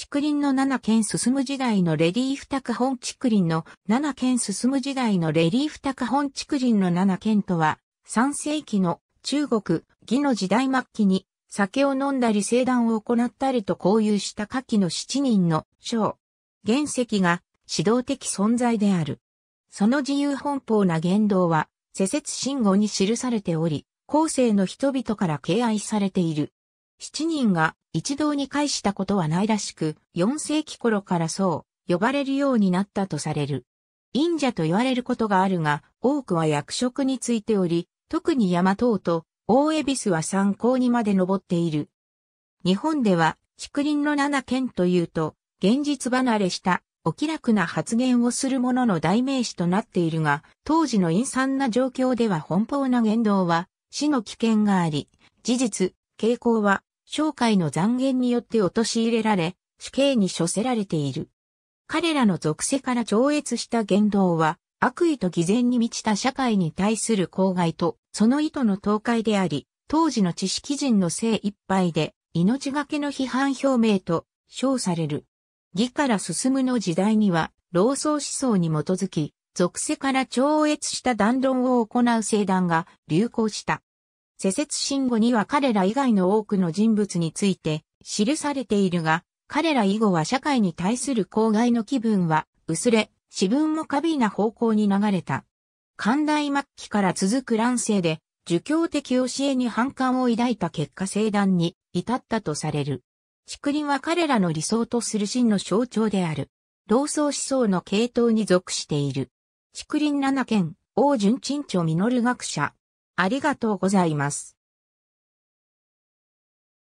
竹林の七軒進む時代のレディーフ拓本竹林の七軒進む時代のレディーフ拓本竹林の七軒とは、3世紀の中国、魏の時代末期に酒を飲んだり聖断を行ったりと交流した下記の七人の章。原石が指導的存在である。その自由奔放な言動は、世説信号に記されており、後世の人々から敬愛されている。7人が一堂に会したことはないらしく、4世紀頃からそう呼ばれるようになったとされる。忍者と言われることがあるが、多くは役職についており、特に山和と大恵比寿は参考にまで登っている。日本では、竹林の七県というと、現実離れしたお気楽な発言をする者の代名詞となっているが、当時の陰惨な状況では奔放な言動は死の危険があり、事実、傾向は商会の残言によって陥れられ、死刑に処せられている。彼らの属性から超越した言動は、悪意と偽善に満ちた社会に対する公害と、その意図の倒壊であり、当時の知識人の精一杯で、命がけの批判表明と、称される。義から進むの時代には、老僧思想に基づき、属性から超越した弾論を行う聖団が流行した。施設信後には彼ら以外の多くの人物について記されているが、彼ら以後は社会に対する公害の気分は薄れ、私分も過敏な方向に流れた。寛大末期から続く乱世で、儒教的教えに反感を抱いた結果聖断に至ったとされる。竹林は彼らの理想とする真の象徴である。老僧思想の系統に属している。竹林七県、王純陳著実学者、ありがとうございます。